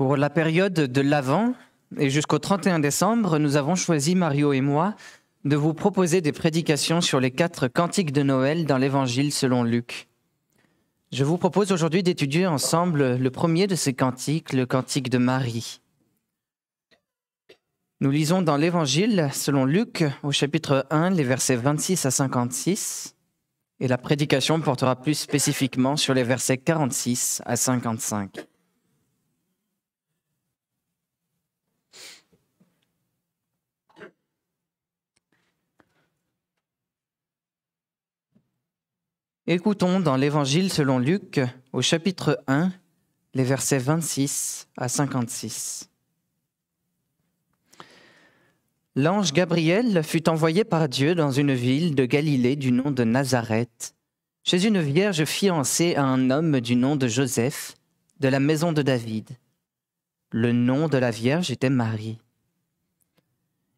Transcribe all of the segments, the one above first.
Pour la période de l'Avent et jusqu'au 31 décembre, nous avons choisi, Mario et moi, de vous proposer des prédications sur les quatre cantiques de Noël dans l'Évangile selon Luc. Je vous propose aujourd'hui d'étudier ensemble le premier de ces cantiques, le cantique de Marie. Nous lisons dans l'Évangile selon Luc au chapitre 1 les versets 26 à 56 et la prédication portera plus spécifiquement sur les versets 46 à 55. Écoutons dans l'Évangile selon Luc au chapitre 1 les versets 26 à 56. L'ange Gabriel fut envoyé par Dieu dans une ville de Galilée du nom de Nazareth, chez une vierge fiancée à un homme du nom de Joseph, de la maison de David. Le nom de la vierge était Marie.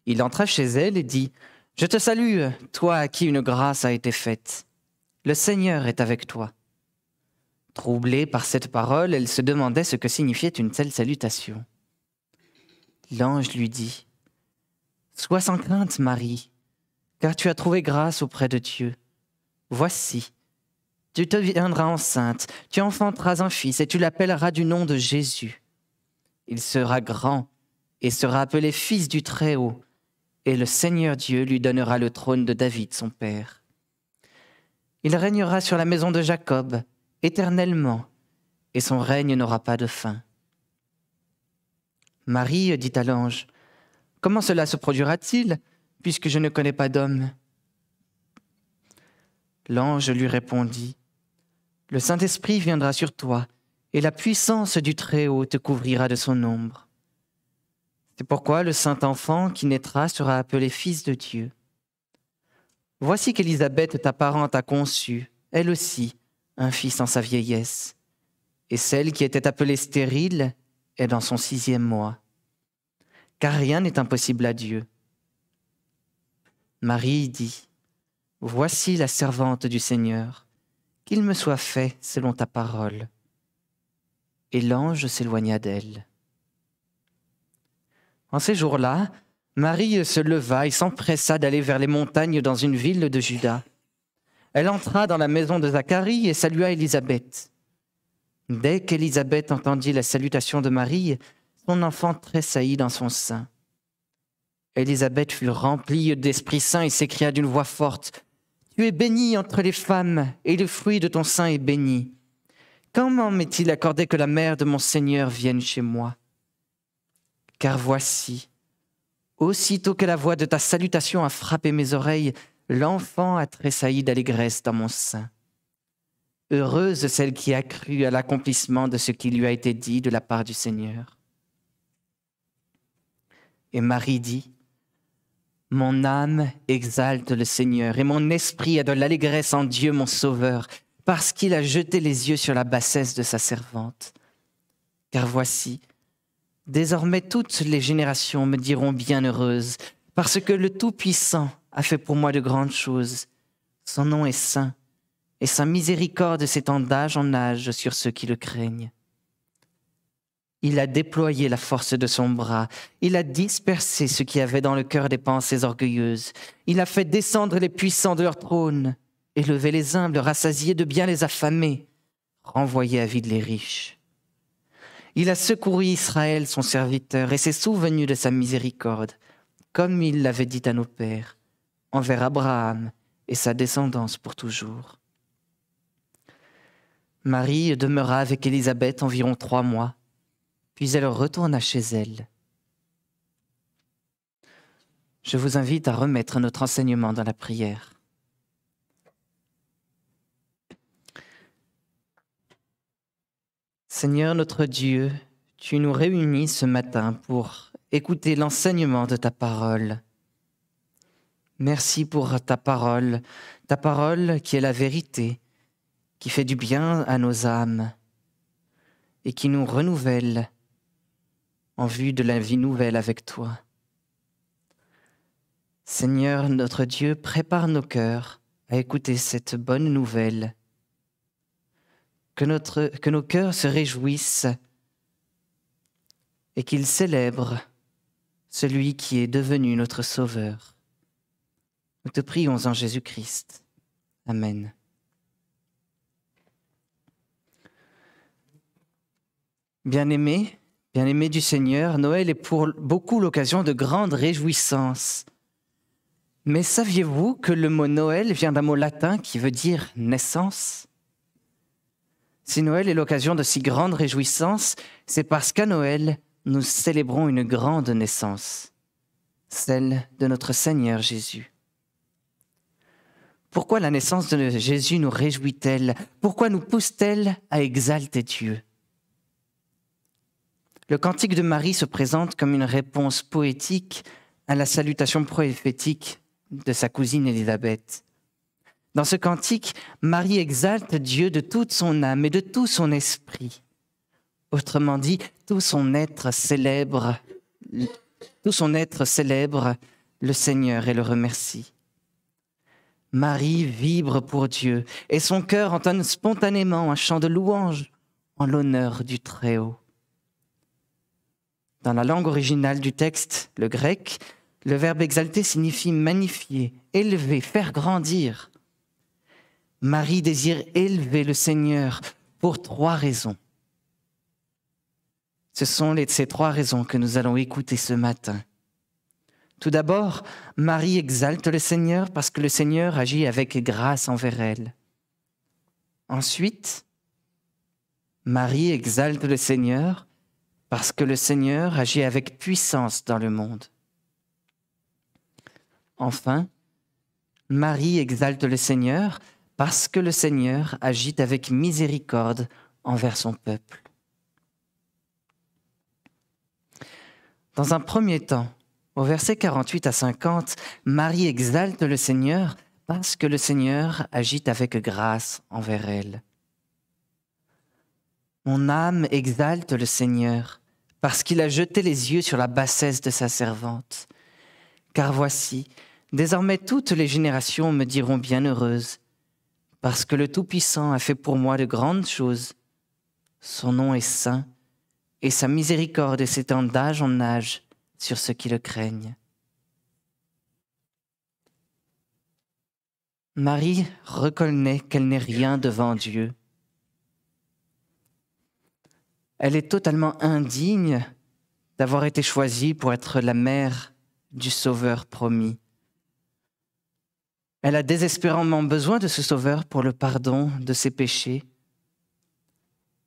Il entra chez elle et dit, Je te salue, toi à qui une grâce a été faite. Le Seigneur est avec toi. Troublée par cette parole, elle se demandait ce que signifiait une telle salutation. L'ange lui dit, Sois sans crainte, Marie, car tu as trouvé grâce auprès de Dieu. Voici, tu te viendras enceinte, tu enfanteras un fils, et tu l'appelleras du nom de Jésus. Il sera grand, et sera appelé fils du Très-Haut, et le Seigneur Dieu lui donnera le trône de David, son père il régnera sur la maison de Jacob éternellement, et son règne n'aura pas de fin. Marie dit à l'ange, Comment cela se produira-t-il, puisque je ne connais pas d'homme L'ange lui répondit, Le Saint-Esprit viendra sur toi, et la puissance du Très-Haut te couvrira de son ombre. C'est pourquoi le Saint-Enfant qui naîtra sera appelé Fils de Dieu. Voici qu'Élisabeth, ta parente, a conçu, elle aussi, un fils en sa vieillesse. Et celle qui était appelée stérile est dans son sixième mois. Car rien n'est impossible à Dieu. Marie dit, Voici la servante du Seigneur, qu'il me soit fait selon ta parole. Et l'ange s'éloigna d'elle. En ces jours-là, Marie se leva et s'empressa d'aller vers les montagnes dans une ville de Juda. Elle entra dans la maison de Zacharie et salua Élisabeth. Dès qu'Élisabeth entendit la salutation de Marie, son enfant tressaillit dans son sein. Élisabeth fut remplie d'Esprit Saint et s'écria d'une voix forte, Tu es bénie entre les femmes, et le fruit de ton sein est béni. Comment m'est-il accordé que la mère de mon Seigneur vienne chez moi Car voici, Aussitôt que la voix de ta salutation a frappé mes oreilles, l'enfant a tressailli d'allégresse dans mon sein. Heureuse celle qui a cru à l'accomplissement de ce qui lui a été dit de la part du Seigneur. Et Marie dit, Mon âme exalte le Seigneur, et mon esprit a de l'allégresse en Dieu mon Sauveur, parce qu'il a jeté les yeux sur la bassesse de sa servante. Car voici, Désormais toutes les générations me diront bienheureuse, parce que le Tout-Puissant a fait pour moi de grandes choses. Son nom est saint, et sa miséricorde s'étend d'âge en âge sur ceux qui le craignent. Il a déployé la force de son bras, il a dispersé ce qui avait dans le cœur des pensées orgueilleuses, il a fait descendre les puissants de leur trône, élever les humbles, rassasiés de bien les affamés, renvoyer à vide les riches. Il a secouru Israël, son serviteur, et s'est souvenu de sa miséricorde, comme il l'avait dit à nos pères, envers Abraham et sa descendance pour toujours. Marie demeura avec Élisabeth environ trois mois, puis elle retourna chez elle. Je vous invite à remettre notre enseignement dans la prière. Seigneur notre Dieu, tu nous réunis ce matin pour écouter l'enseignement de ta parole. Merci pour ta parole, ta parole qui est la vérité, qui fait du bien à nos âmes et qui nous renouvelle en vue de la vie nouvelle avec toi. Seigneur notre Dieu, prépare nos cœurs à écouter cette bonne nouvelle que, notre, que nos cœurs se réjouissent et qu'ils célèbrent celui qui est devenu notre Sauveur. Nous te prions en Jésus-Christ. Amen. Bien-aimés, bien-aimés du Seigneur, Noël est pour beaucoup l'occasion de grandes réjouissances. Mais saviez-vous que le mot Noël vient d'un mot latin qui veut dire naissance si Noël est l'occasion de si grandes réjouissances, c'est parce qu'à Noël, nous célébrons une grande naissance, celle de notre Seigneur Jésus. Pourquoi la naissance de Jésus nous réjouit-elle Pourquoi nous pousse-t-elle à exalter Dieu Le cantique de Marie se présente comme une réponse poétique à la salutation prophétique de sa cousine Élisabeth. Dans ce cantique, Marie exalte Dieu de toute son âme et de tout son esprit. Autrement dit, tout son être célèbre, tout son être célèbre le Seigneur et le remercie. Marie vibre pour Dieu et son cœur entonne spontanément un chant de louange en l'honneur du Très-Haut. Dans la langue originale du texte, le grec, le verbe exalter signifie magnifier, élever, faire grandir. Marie désire élever le Seigneur pour trois raisons. Ce sont les, ces trois raisons que nous allons écouter ce matin. Tout d'abord, Marie exalte le Seigneur parce que le Seigneur agit avec grâce envers elle. Ensuite, Marie exalte le Seigneur parce que le Seigneur agit avec puissance dans le monde. Enfin, Marie exalte le Seigneur parce que le Seigneur agit avec miséricorde envers son peuple. Dans un premier temps, au verset 48 à 50, Marie exalte le Seigneur parce que le Seigneur agit avec grâce envers elle. Mon âme exalte le Seigneur parce qu'il a jeté les yeux sur la bassesse de sa servante. Car voici, désormais toutes les générations me diront bienheureuse, parce que le Tout-Puissant a fait pour moi de grandes choses. Son nom est saint, et sa miséricorde s'étend d'âge en âge sur ceux qui le craignent. Marie reconnaît qu'elle n'est rien devant Dieu. Elle est totalement indigne d'avoir été choisie pour être la mère du Sauveur promis. Elle a désespérément besoin de ce Sauveur pour le pardon de ses péchés.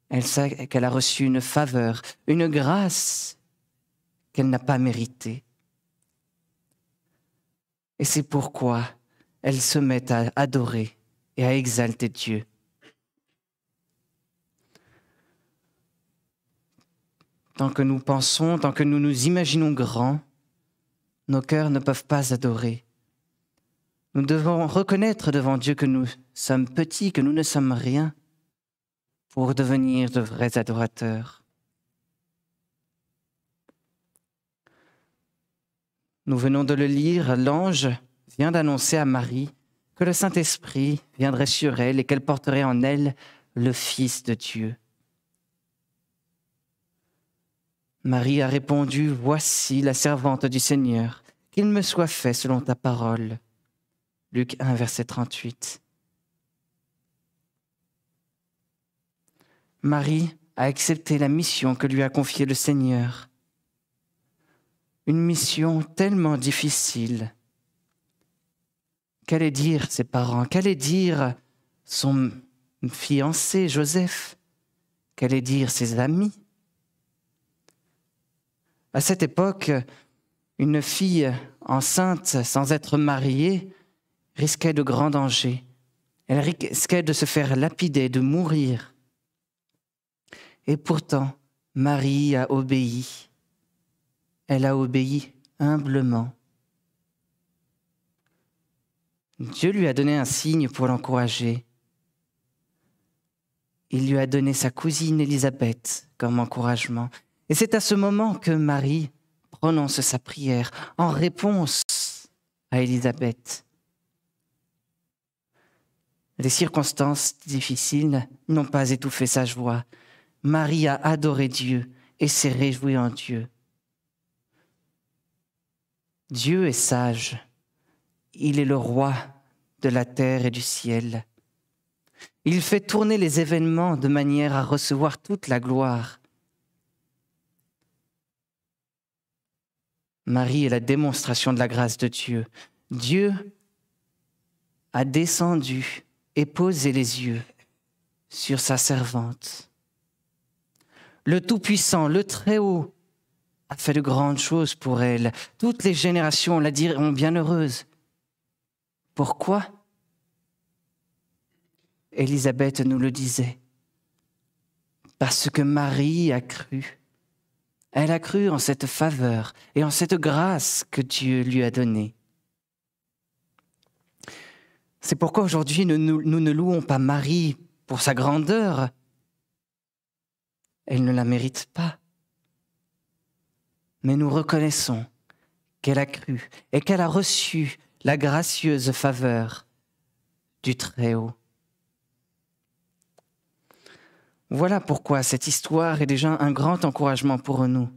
Elle sait qu'elle a reçu une faveur, une grâce qu'elle n'a pas méritée. Et c'est pourquoi elle se met à adorer et à exalter Dieu. Tant que nous pensons, tant que nous nous imaginons grands, nos cœurs ne peuvent pas adorer. Nous devons reconnaître devant Dieu que nous sommes petits, que nous ne sommes rien, pour devenir de vrais adorateurs. Nous venons de le lire, l'ange vient d'annoncer à Marie que le Saint-Esprit viendrait sur elle et qu'elle porterait en elle le Fils de Dieu. Marie a répondu, Voici la servante du Seigneur, qu'il me soit fait selon ta parole. Luc 1, verset 38. Marie a accepté la mission que lui a confiée le Seigneur. Une mission tellement difficile. Qu'allait dire ses parents Qu'allait dire son fiancé Joseph Qu'allait dire ses amis À cette époque, une fille enceinte sans être mariée risquait de grands dangers. Elle risquait de se faire lapider, de mourir. Et pourtant, Marie a obéi. Elle a obéi humblement. Dieu lui a donné un signe pour l'encourager. Il lui a donné sa cousine Élisabeth comme encouragement. Et c'est à ce moment que Marie prononce sa prière en réponse à Élisabeth. Les circonstances difficiles n'ont pas étouffé sa joie. Marie a adoré Dieu et s'est réjouie en Dieu. Dieu est sage. Il est le roi de la terre et du ciel. Il fait tourner les événements de manière à recevoir toute la gloire. Marie est la démonstration de la grâce de Dieu. Dieu a descendu et posait les yeux sur sa servante. Le Tout-Puissant, le Très-Haut, a fait de grandes choses pour elle. Toutes les générations la diront bienheureuse. Pourquoi Élisabeth nous le disait. Parce que Marie a cru. Elle a cru en cette faveur et en cette grâce que Dieu lui a donnée. C'est pourquoi aujourd'hui nous, nous, ne louons pas Marie pour sa grandeur. Elle ne la mérite pas. Mais nous reconnaissons qu'elle a cru et qu'elle a reçu la gracieuse faveur du Très-Haut. Voilà pourquoi cette histoire est déjà un grand encouragement pour nous.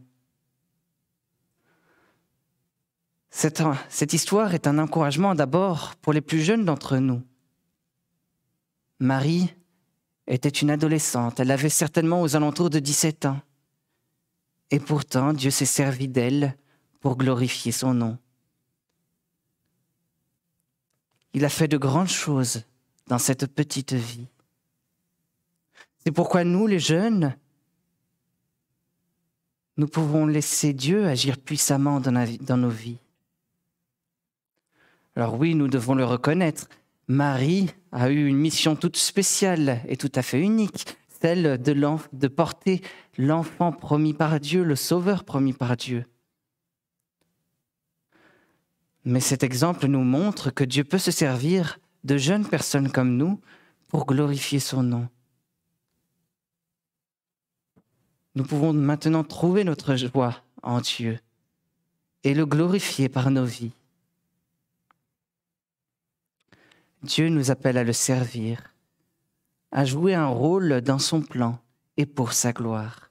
Cette, histoire est un encouragement d'abord pour les plus jeunes d'entre nous. Marie était une adolescente, elle avait certainement aux alentours de 17 ans. Et pourtant, Dieu s'est servi d'elle pour glorifier son nom. Il a fait de grandes choses dans cette petite vie. C'est pourquoi nous, les jeunes, nous pouvons laisser Dieu agir puissamment dans, nos vies. Alors oui, nous devons le reconnaître, Marie a eu une mission toute spéciale et tout à fait unique, celle de, porter l'enfant promis par Dieu, le Sauveur promis par Dieu. Mais cet exemple nous montre que Dieu peut se servir de jeunes personnes comme nous pour glorifier son nom. Nous pouvons maintenant trouver notre joie en Dieu et le glorifier par nos vies. Dieu nous appelle à le servir, à jouer un rôle dans son plan et pour sa gloire.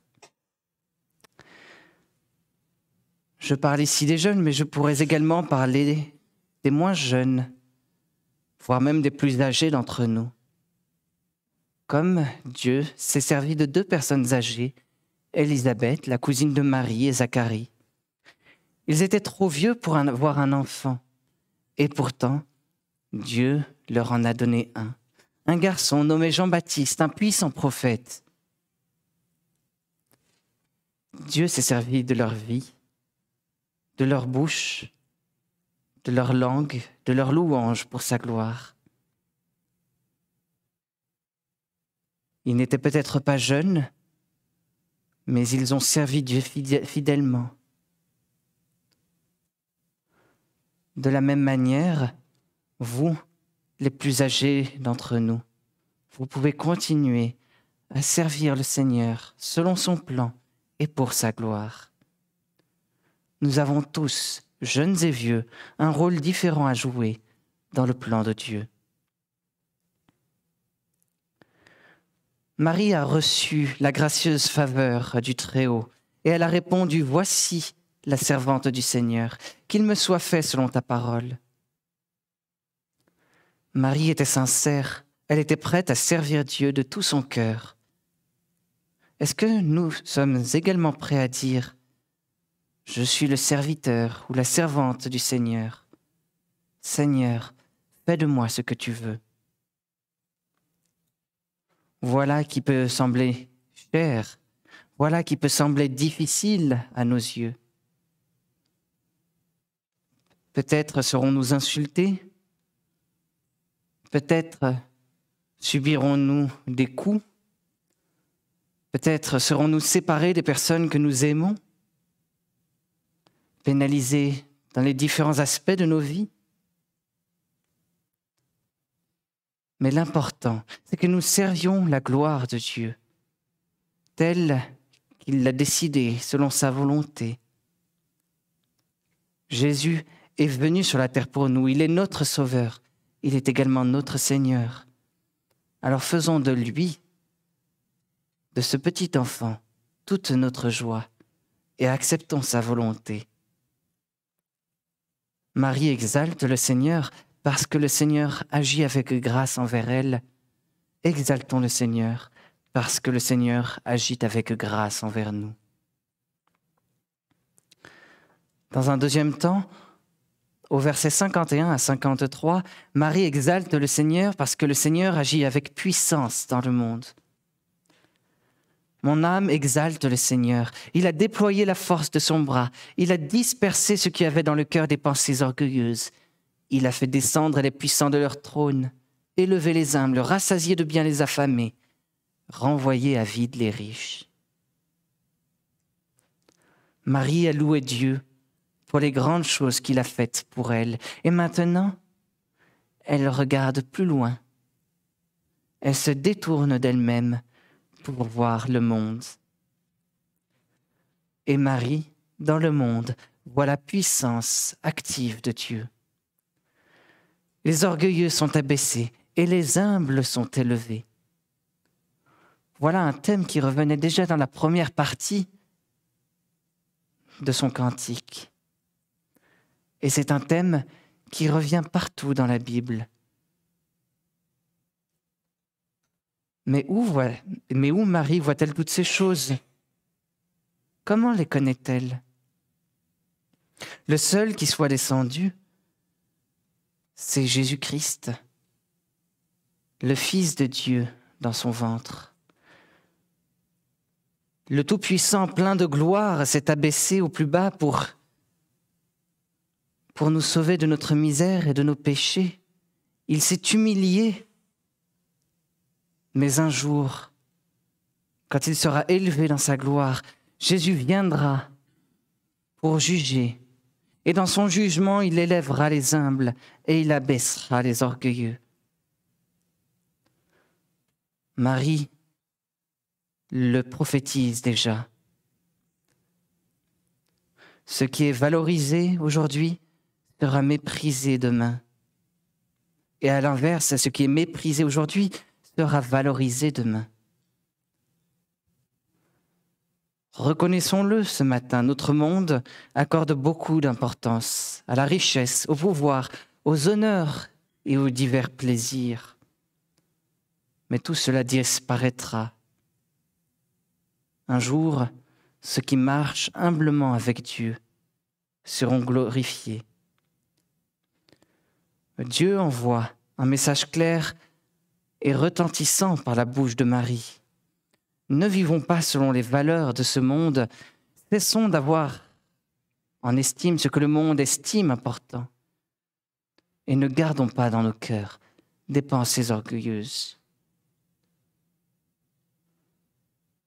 Je parle ici des jeunes, mais je pourrais également parler des moins jeunes, voire même des plus âgés d'entre nous. Comme Dieu s'est servi de deux personnes âgées, Élisabeth, la cousine de Marie et Zacharie. Ils étaient trop vieux pour avoir un enfant, et pourtant Dieu leur en a donné un, un garçon nommé Jean-Baptiste, un puissant prophète. Dieu s'est servi de leur vie, de leur bouche, de leur langue, de leur louange pour sa gloire. Ils n'étaient peut-être pas jeunes, mais ils ont servi Dieu fidèlement. De la même manière, vous, les plus âgés d'entre nous, vous pouvez continuer à servir le Seigneur selon son plan et pour sa gloire. Nous avons tous, jeunes et vieux, un rôle différent à jouer dans le plan de Dieu. Marie a reçu la gracieuse faveur du Très-Haut et elle a répondu, Voici la servante du Seigneur, qu'il me soit fait selon ta parole. Marie était sincère, elle était prête à servir Dieu de tout son cœur. Est-ce que nous sommes également prêts à dire ⁇ Je suis le serviteur ou la servante du Seigneur ⁇ Seigneur, fais de moi ce que tu veux ⁇ Voilà qui peut sembler cher, voilà qui peut sembler difficile à nos yeux. Peut-être serons-nous insultés Peut-être euh, subirons-nous des coups. Peut-être serons-nous séparés des personnes que nous aimons, pénalisés dans les différents aspects de nos vies. Mais l'important, c'est que nous servions la gloire de Dieu, telle qu'il l'a décidée selon sa volonté. Jésus est venu sur la terre pour nous, il est notre Sauveur, il est également notre Seigneur. Alors faisons de lui, de ce petit enfant, toute notre joie et acceptons sa volonté. Marie exalte le Seigneur parce que le Seigneur agit avec grâce envers elle. Exaltons le Seigneur parce que le Seigneur agit avec grâce envers nous. Dans un deuxième temps, au verset 51 à 53, Marie exalte le Seigneur parce que le Seigneur agit avec puissance dans le monde. Mon âme exalte le Seigneur. Il a déployé la force de son bras. Il a dispersé ce qui avait dans le cœur des pensées orgueilleuses. Il a fait descendre les puissants de leur trône, élever les humbles, rassasier de bien les affamés, renvoyer à vide les riches. Marie a loué Dieu pour les grandes choses qu'il a faites pour elle. Et maintenant, elle regarde plus loin. Elle se détourne d'elle-même pour voir le monde. Et Marie, dans le monde, voit la puissance active de Dieu. Les orgueilleux sont abaissés et les humbles sont élevés. Voilà un thème qui revenait déjà dans la première partie de son cantique. Et c'est un thème qui revient partout dans la Bible. Mais où, voit, mais où Marie voit-elle toutes ces choses Comment les connaît-elle Le seul qui soit descendu, c'est Jésus-Christ, le Fils de Dieu dans son ventre. Le Tout-Puissant plein de gloire s'est abaissé au plus bas pour pour nous sauver de notre misère et de nos péchés. Il s'est humilié. Mais un jour, quand il sera élevé dans sa gloire, Jésus viendra pour juger. Et dans son jugement, il élèvera les humbles et il abaissera les orgueilleux. Marie le prophétise déjà. Ce qui est valorisé aujourd'hui, sera méprisé demain. Et à l'inverse, ce qui est méprisé aujourd'hui sera valorisé demain. Reconnaissons-le ce matin, notre monde accorde beaucoup d'importance à la richesse, au pouvoir, aux honneurs et aux divers plaisirs. Mais tout cela disparaîtra. Un jour, ceux qui marchent humblement avec Dieu seront glorifiés. Dieu envoie un message clair et retentissant par la bouche de Marie. Ne vivons pas selon les valeurs de ce monde, cessons d'avoir en estime ce que le monde estime important, et ne gardons pas dans nos cœurs des pensées orgueilleuses.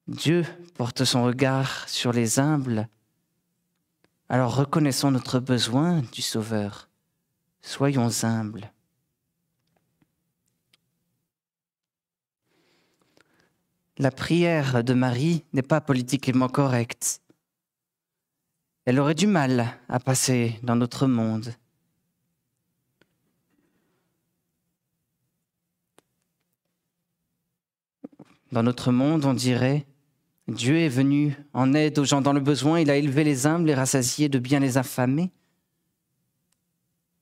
Dieu porte son regard sur les humbles, alors reconnaissons notre besoin du Sauveur Soyons humbles. La prière de Marie n'est pas politiquement correcte. Elle aurait du mal à passer dans notre monde. Dans notre monde, on dirait Dieu est venu en aide aux gens dans le besoin, il a élevé les humbles et rassasié de bien les affamés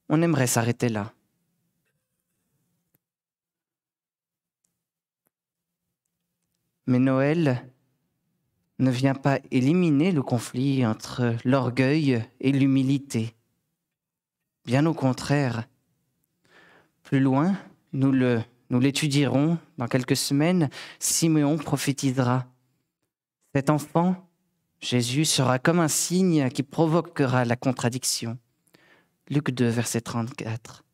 on aimerait s'arrêter là. Mais Noël ne vient pas éliminer le conflit entre l'orgueil et l'humilité. Bien au contraire, plus loin, nous l'étudierons dans quelques semaines, Siméon prophétisera. Cet enfant, Jésus, sera comme un signe qui provoquera la contradiction. Luc 2, verset 34.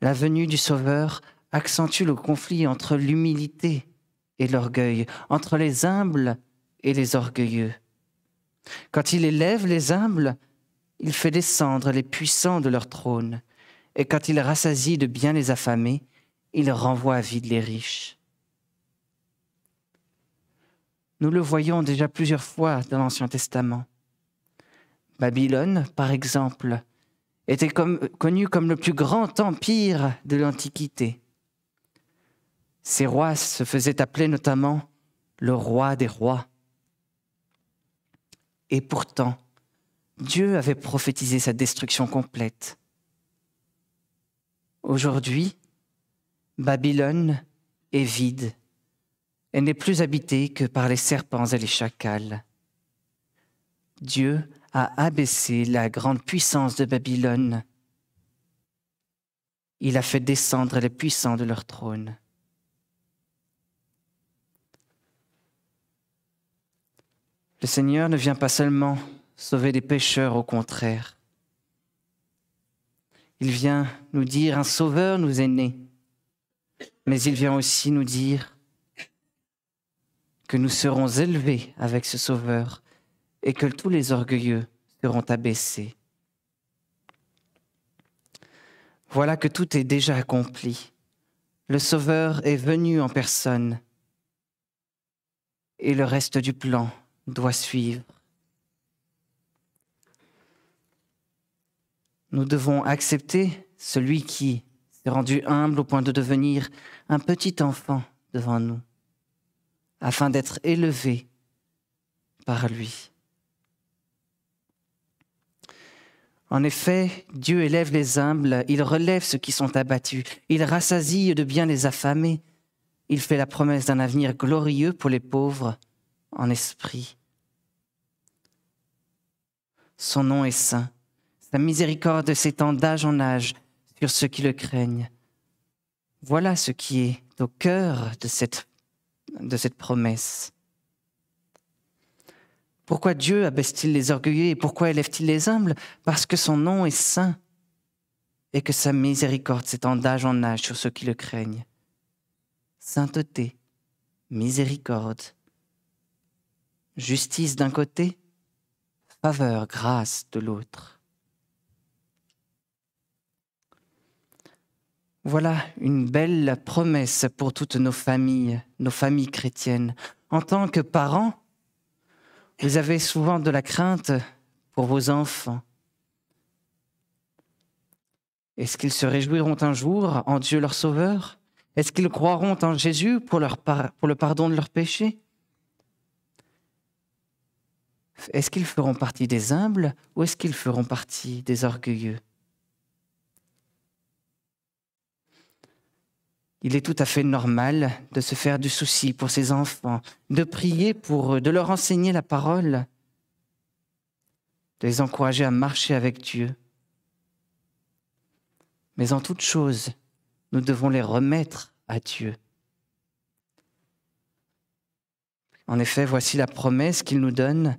La venue du Sauveur accentue le conflit entre l'humilité et l'orgueil, entre les humbles et les orgueilleux. Quand il élève les humbles, il fait descendre les puissants de leur trône, et quand il rassasie de bien les affamés, il renvoie à vide les riches. Nous le voyons déjà plusieurs fois dans l'Ancien Testament. Babylone, par exemple, était connue connu comme le plus grand empire de l'Antiquité. Ses rois se faisaient appeler notamment le roi des rois. Et pourtant, Dieu avait prophétisé sa destruction complète. Aujourd'hui, Babylone est vide. Elle n'est plus habitée que par les serpents et les chacals. Dieu a abaissé la grande puissance de Babylone. Il a fait descendre les puissants de leur trône. Le Seigneur ne vient pas seulement sauver les pécheurs, au contraire. Il vient nous dire, un sauveur nous est né, mais il vient aussi nous dire que nous serons élevés avec ce sauveur et que tous les orgueilleux seront abaissés. Voilà que tout est déjà accompli. Le Sauveur est venu en personne et le reste du plan doit suivre. Nous devons accepter celui qui s'est rendu humble au point de devenir un petit enfant devant nous, afin d'être élevé par lui. En effet, Dieu élève les humbles, il relève ceux qui sont abattus, il rassasie de bien les affamés, il fait la promesse d'un avenir glorieux pour les pauvres en esprit. Son nom est saint, sa miséricorde s'étend d'âge en âge sur ceux qui le craignent. Voilà ce qui est au cœur de cette, de cette promesse. Pourquoi Dieu abaisse-t-il les orgueilleux et pourquoi élève-t-il les humbles Parce que son nom est saint et que sa miséricorde s'étend d'âge en âge sur ceux qui le craignent. Sainteté, miséricorde, justice d'un côté, faveur, grâce de l'autre. Voilà une belle promesse pour toutes nos familles, nos familles chrétiennes. En tant que parents, vous avez souvent de la crainte pour vos enfants. Est-ce qu'ils se réjouiront un jour en Dieu leur Sauveur Est-ce qu'ils croiront en Jésus pour, le pardon de leurs péchés Est-ce qu'ils feront partie des humbles ou est-ce qu'ils feront partie des orgueilleux Il est tout à fait normal de se faire du souci pour ses enfants, de prier pour eux, de leur enseigner la parole, de les encourager à marcher avec Dieu. Mais en toute chose, nous devons les remettre à Dieu. En effet, voici la promesse qu'il nous donne.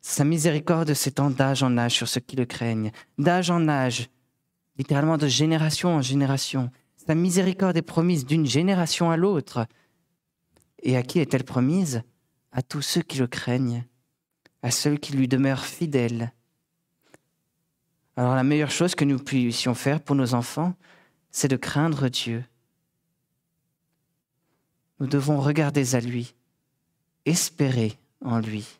Sa miséricorde s'étend d'âge en âge sur ceux qui le craignent, d'âge en âge, littéralement de génération en génération. Sa miséricorde est promise d'une génération à l'autre. Et à qui est-elle promise À tous ceux qui le craignent, à ceux qui lui demeurent fidèles. Alors la meilleure chose que nous puissions faire pour nos enfants, c'est de craindre Dieu. Nous devons regarder à lui, espérer en lui.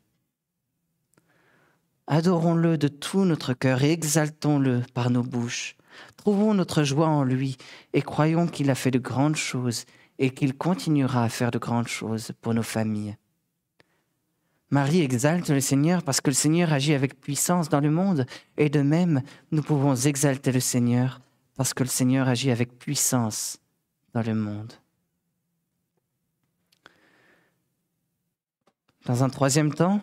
Adorons-le de tout notre cœur et exaltons-le par nos bouches. Trouvons notre joie en lui et croyons qu'il a fait de grandes choses et qu'il continuera à faire de grandes choses pour nos familles. Marie exalte le Seigneur parce que le Seigneur agit avec puissance dans le monde, et de même, nous pouvons exalter le Seigneur parce que le Seigneur agit avec puissance dans le monde. Dans un troisième temps,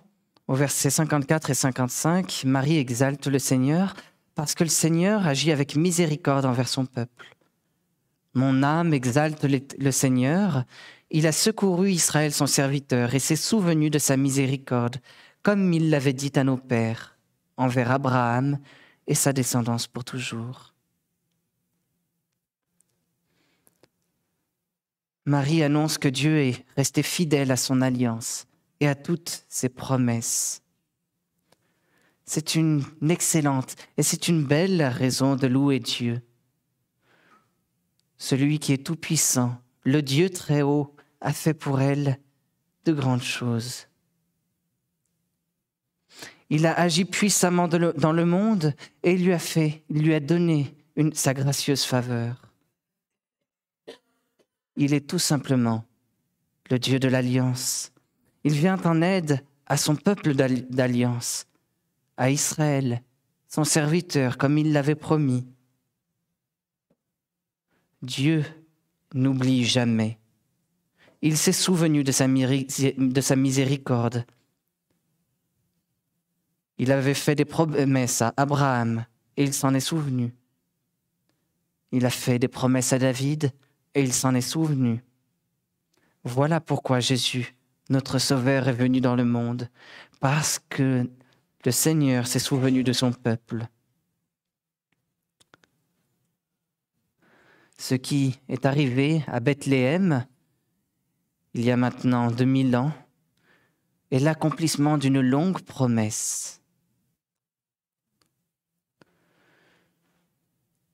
au verset 54 et 55, Marie exalte le Seigneur parce que le Seigneur agit avec miséricorde envers son peuple. Mon âme exalte le Seigneur, il a secouru Israël son serviteur et s'est souvenu de sa miséricorde, comme il l'avait dit à nos pères, envers Abraham et sa descendance pour toujours. Marie annonce que Dieu est resté fidèle à son alliance et à toutes ses promesses. C'est une excellente et c'est une belle raison de louer Dieu. Celui qui est tout-puissant, le Dieu très haut, a fait pour elle de grandes choses. Il a agi puissamment dans le monde et lui a fait, lui a donné sa gracieuse faveur. Il est tout simplement le Dieu de l'alliance. Il vient en aide à son peuple d'alliance à Israël, son serviteur, comme il l'avait promis. Dieu n'oublie jamais. Il s'est souvenu de sa, miséricorde. Il avait fait des promesses à Abraham et il s'en est souvenu. Il a fait des promesses à David et il s'en est souvenu. Voilà pourquoi Jésus, notre Sauveur, est venu dans le monde, parce que le Seigneur s'est souvenu de son peuple. Ce qui est arrivé à Bethléem il y a maintenant 2000 ans est l'accomplissement d'une longue promesse.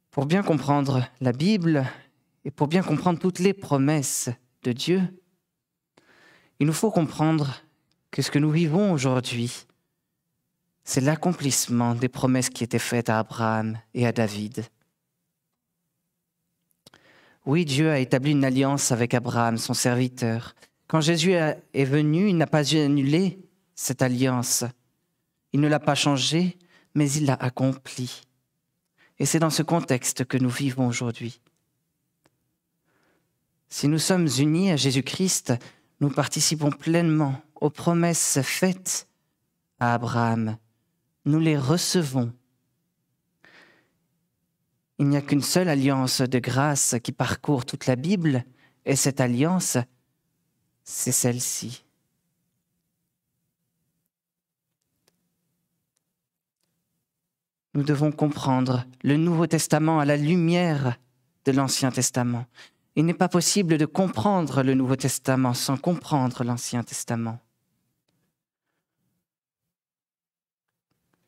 Pour bien comprendre la Bible et pour bien comprendre toutes les promesses de Dieu, il nous faut comprendre que ce que nous vivons aujourd'hui, c'est l'accomplissement des promesses qui étaient faites à Abraham et à David. Oui, Dieu a établi une alliance avec Abraham, son serviteur. Quand Jésus est venu, il n'a pas annulé cette alliance. Il ne l'a pas changée, mais il l'a accomplie. Et c'est dans ce contexte que nous vivons aujourd'hui. Si nous sommes unis à Jésus-Christ, nous participons pleinement aux promesses faites à Abraham nous les recevons. Il n'y a qu'une seule alliance de grâce qui parcourt toute la Bible, et cette alliance, c'est celle-ci. Nous devons comprendre le Nouveau Testament à la lumière de l'Ancien Testament. Il n'est pas possible de comprendre le Nouveau Testament sans comprendre l'Ancien Testament.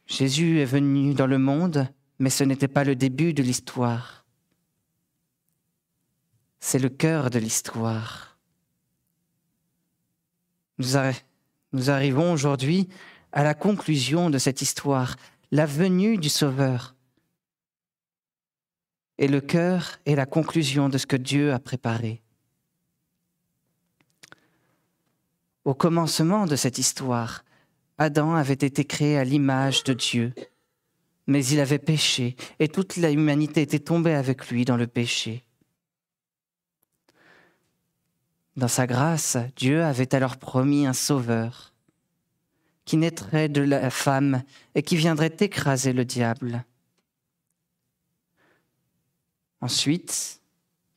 Jésus est venu dans le monde, mais ce n'était pas le début de l'histoire. C'est le cœur de l'histoire. Nous, arrivons aujourd'hui à la conclusion de cette histoire, la venue du Sauveur. Et le cœur est la conclusion de ce que Dieu a préparé. Au commencement de cette histoire, Adam avait été créé à l'image de Dieu, mais il avait péché, et toute la humanité était tombée avec lui dans le péché. Dans sa grâce, Dieu avait alors promis un sauveur qui naîtrait de la femme et qui viendrait écraser le diable. Ensuite,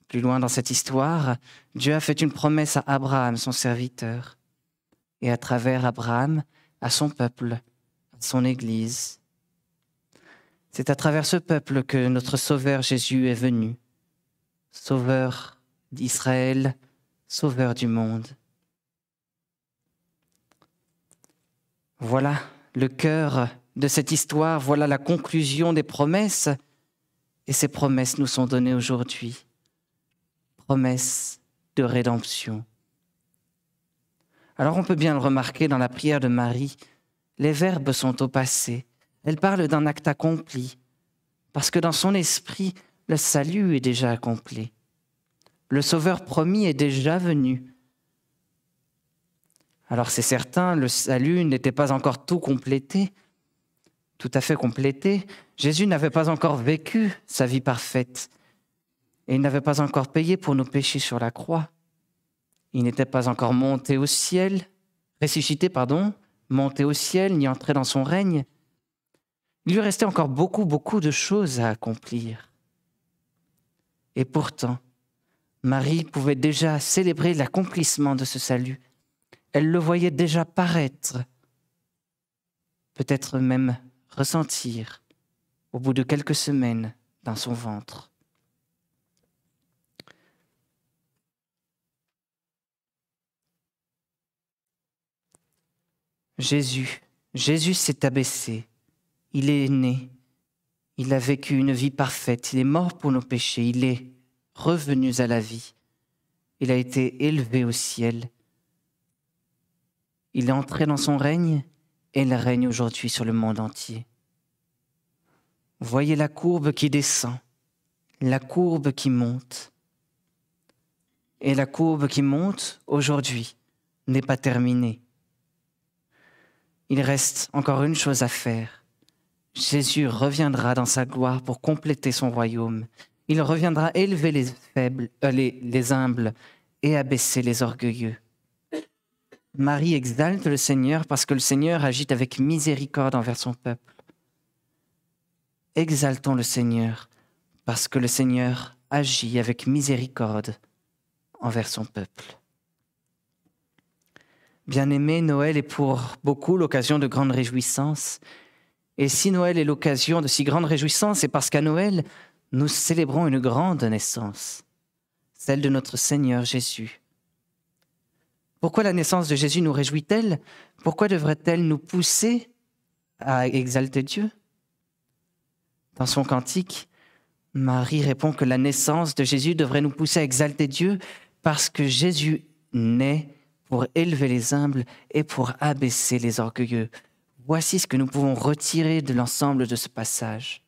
plus loin dans cette histoire, Dieu a fait une promesse à Abraham, son serviteur. Et à travers Abraham, à son peuple, à son Église. C'est à travers ce peuple que notre Sauveur Jésus est venu, Sauveur d'Israël, Sauveur du monde. Voilà le cœur de cette histoire, voilà la conclusion des promesses, et ces promesses nous sont données aujourd'hui. Promesses de rédemption. Alors on peut bien le remarquer dans la prière de Marie, les verbes sont au passé. Elle parle d'un acte accompli, parce que dans son esprit, le salut est déjà accompli. Le Sauveur promis est déjà venu. Alors c'est certain, le salut n'était pas encore tout complété, tout à fait complété. Jésus n'avait pas encore vécu sa vie parfaite, et il n'avait pas encore payé pour nos péchés sur la croix. Il n'était pas encore monté au ciel, ressuscité, pardon, monté au ciel, ni entré dans son règne. Il lui restait encore beaucoup, beaucoup de choses à accomplir. Et pourtant, Marie pouvait déjà célébrer l'accomplissement de ce salut. Elle le voyait déjà paraître, peut-être même ressentir, au bout de quelques semaines, dans son ventre. Jésus, Jésus s'est abaissé, il est né, il a vécu une vie parfaite, il est mort pour nos péchés, il est revenu à la vie, il a été élevé au ciel, il est entré dans son règne et il règne aujourd'hui sur le monde entier. Voyez la courbe qui descend, la courbe qui monte. Et la courbe qui monte aujourd'hui n'est pas terminée il reste encore une chose à faire. Jésus reviendra dans sa gloire pour compléter son royaume. Il reviendra élever les faibles, euh, les humbles et abaisser les orgueilleux. Marie exalte le Seigneur parce que le Seigneur agit avec miséricorde envers son peuple. Exaltons le Seigneur parce que le Seigneur agit avec miséricorde envers son peuple. Bien-aimé, Noël est pour beaucoup l'occasion de grandes réjouissances. Et si Noël est l'occasion de si grandes réjouissances, c'est parce qu'à Noël, nous célébrons une grande naissance, celle de notre Seigneur Jésus. Pourquoi la naissance de Jésus nous réjouit-elle Pourquoi devrait-elle nous pousser à exalter Dieu Dans son cantique, Marie répond que la naissance de Jésus devrait nous pousser à exalter Dieu parce que Jésus naît pour élever les humbles et pour abaisser les orgueilleux. Voici ce que nous pouvons retirer de l'ensemble de ce passage.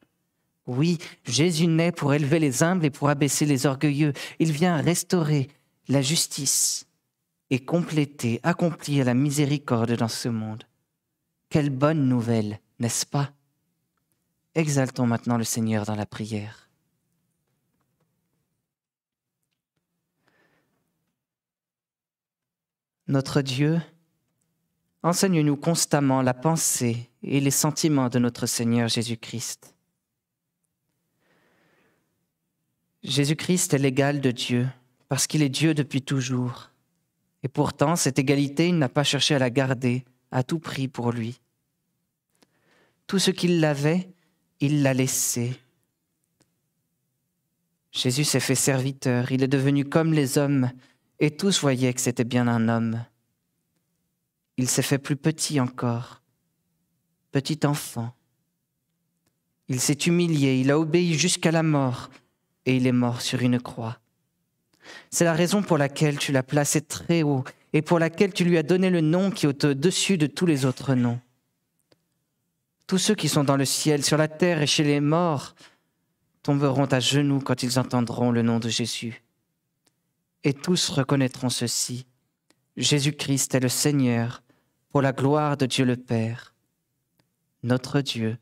Oui, Jésus naît pour élever les humbles et pour abaisser les orgueilleux. Il vient restaurer la justice et compléter, accomplir la miséricorde dans ce monde. Quelle bonne nouvelle, n'est-ce pas Exaltons maintenant le Seigneur dans la prière. Notre Dieu, enseigne-nous constamment la pensée et les sentiments de notre Seigneur Jésus-Christ. Jésus-Christ est l'égal de Dieu parce qu'il est Dieu depuis toujours. Et pourtant, cette égalité, il n'a pas cherché à la garder à tout prix pour lui. Tout ce qu'il avait, il l'a laissé. Jésus s'est fait serviteur, il est devenu comme les hommes, et tous voyaient que c'était bien un homme. Il s'est fait plus petit encore, petit enfant. Il s'est humilié, il a obéi jusqu'à la mort, et il est mort sur une croix. C'est la raison pour laquelle tu l'as placé très haut et pour laquelle tu lui as donné le nom qui est au-dessus de tous les autres noms. Tous ceux qui sont dans le ciel, sur la terre et chez les morts tomberont à genoux quand ils entendront le nom de Jésus et tous reconnaîtront ceci. Jésus-Christ est le Seigneur, pour la gloire de Dieu le Père. Notre Dieu,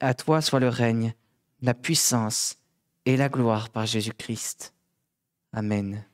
à, toi soit le règne, la puissance et la gloire par Jésus-Christ. Amen.